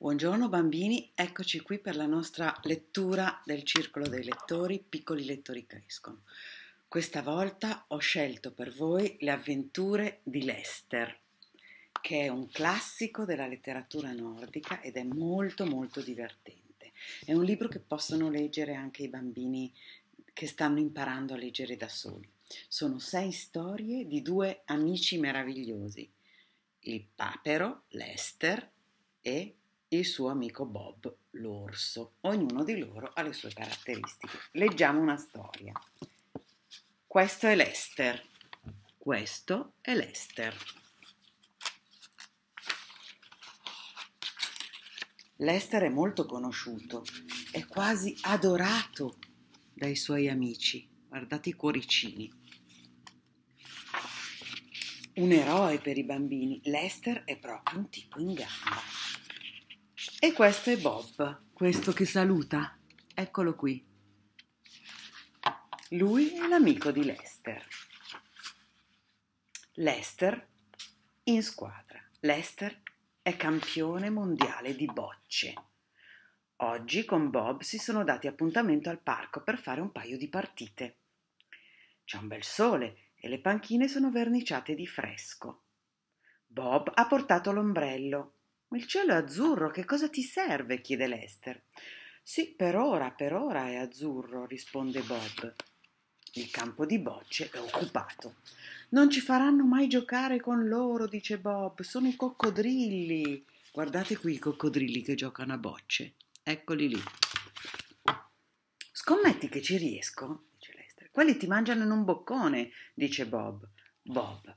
Buongiorno bambini, eccoci qui per la nostra lettura del Circolo dei Lettori, piccoli lettori crescono. Questa volta ho scelto per voi le avventure di Lester, che è un classico della letteratura nordica ed è molto molto divertente. È un libro che possono leggere anche i bambini che stanno imparando a leggere da soli. Sono sei storie di due amici meravigliosi, il papero, Lester e il suo amico Bob, l'orso. Ognuno di loro ha le sue caratteristiche. Leggiamo una storia. Questo è Lester. Questo è Lester. Lester è molto conosciuto, è quasi adorato dai suoi amici. Guardate i cuoricini. Un eroe per i bambini. Lester è proprio un tipo in gamba. E questo è Bob, questo che saluta. Eccolo qui. Lui è l'amico di Lester. Lester in squadra. Lester è campione mondiale di bocce. Oggi con Bob si sono dati appuntamento al parco per fare un paio di partite. C'è un bel sole e le panchine sono verniciate di fresco. Bob ha portato l'ombrello ma il cielo è azzurro, che cosa ti serve? chiede Lester. Sì, per ora, per ora è azzurro, risponde Bob. Il campo di bocce è occupato. Non ci faranno mai giocare con loro, dice Bob. Sono i coccodrilli. Guardate qui i coccodrilli che giocano a bocce. Eccoli lì. Scommetti che ci riesco? dice Lester. Quelli ti mangiano in un boccone, dice Bob. Bob,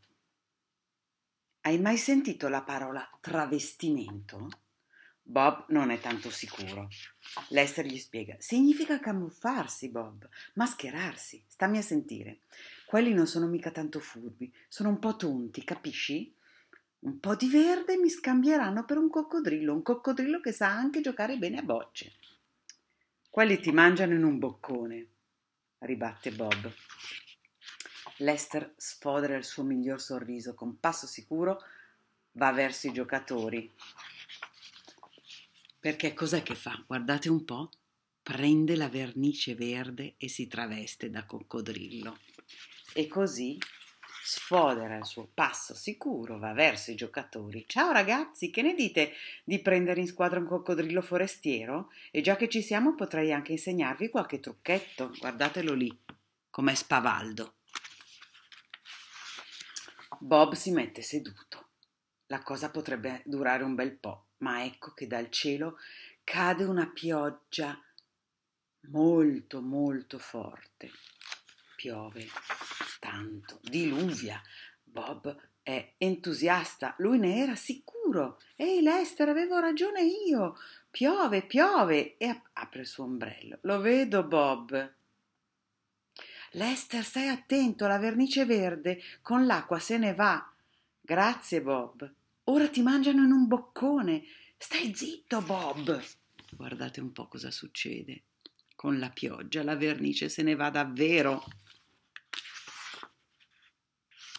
hai mai sentito la parola travestimento? Bob non è tanto sicuro. Lester gli spiega: Significa camuffarsi, Bob, mascherarsi. Stammi a sentire. Quelli non sono mica tanto furbi, sono un po' tonti, capisci? Un po' di verde mi scambieranno per un coccodrillo, un coccodrillo che sa anche giocare bene a bocce. Quelli ti mangiano in un boccone, ribatte Bob. Lester sfodera il suo miglior sorriso, con passo sicuro va verso i giocatori. Perché cos'è che fa? Guardate un po', prende la vernice verde e si traveste da coccodrillo. E così sfodera il suo passo sicuro, va verso i giocatori. Ciao ragazzi, che ne dite di prendere in squadra un coccodrillo forestiero? E già che ci siamo potrei anche insegnarvi qualche trucchetto. Guardatelo lì, com'è spavaldo. Bob si mette seduto. La cosa potrebbe durare un bel po', ma ecco che dal cielo cade una pioggia molto molto forte. Piove tanto, diluvia. Bob è entusiasta, lui ne era sicuro. Ehi Lester, avevo ragione io. Piove, piove e apre il suo ombrello. Lo vedo, Bob. Lester, stai attento, la vernice verde con l'acqua se ne va. Grazie, Bob. Ora ti mangiano in un boccone. Stai zitto, Bob. Guardate un po' cosa succede. Con la pioggia la vernice se ne va davvero.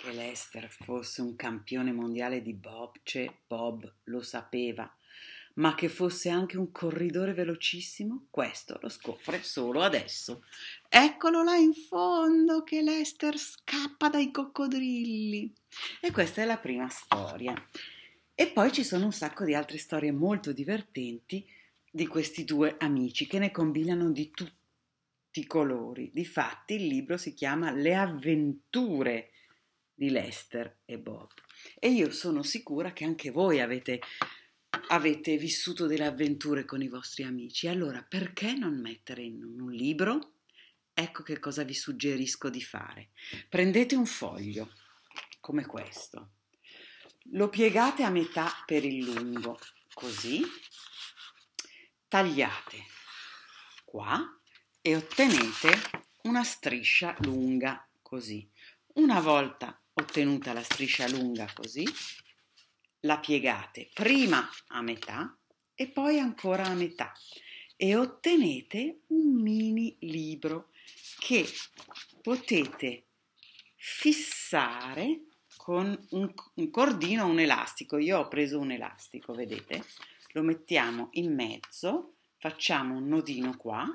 Che Lester fosse un campione mondiale di bocce, cioè Bob lo sapeva ma che fosse anche un corridore velocissimo, questo lo scopre solo adesso. Eccolo là in fondo che Lester scappa dai coccodrilli. E questa è la prima storia. E poi ci sono un sacco di altre storie molto divertenti di questi due amici che ne combinano di tutti i colori. Difatti il libro si chiama Le avventure di Lester e Bob. E io sono sicura che anche voi avete Avete vissuto delle avventure con i vostri amici, allora perché non mettere in un libro? Ecco che cosa vi suggerisco di fare. Prendete un foglio come questo, lo piegate a metà per il lungo, così, tagliate qua e ottenete una striscia lunga, così. Una volta ottenuta la striscia lunga così, la piegate prima a metà e poi ancora a metà e ottenete un mini libro che potete fissare con un, un cordino un elastico. Io ho preso un elastico, vedete? Lo mettiamo in mezzo, facciamo un nodino qua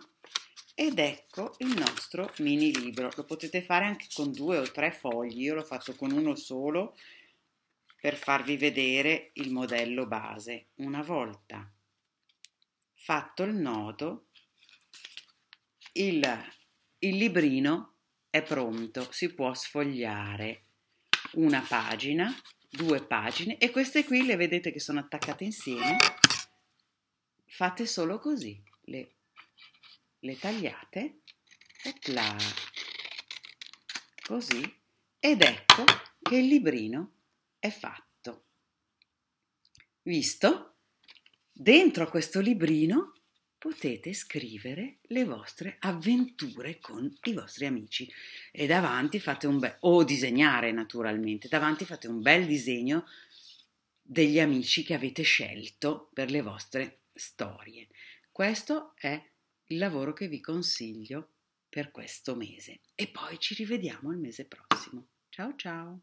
ed ecco il nostro mini libro. Lo potete fare anche con due o tre fogli, io l'ho fatto con uno solo per farvi vedere il modello base una volta fatto il nodo il, il librino è pronto si può sfogliare una pagina due pagine e queste qui le vedete che sono attaccate insieme fate solo così le, le tagliate là, così ed ecco che il librino è fatto. Visto? Dentro a questo librino potete scrivere le vostre avventure con i vostri amici e davanti fate un bel o disegnare naturalmente, davanti fate un bel disegno degli amici che avete scelto per le vostre storie. Questo è il lavoro che vi consiglio per questo mese e poi ci rivediamo il mese prossimo. Ciao ciao.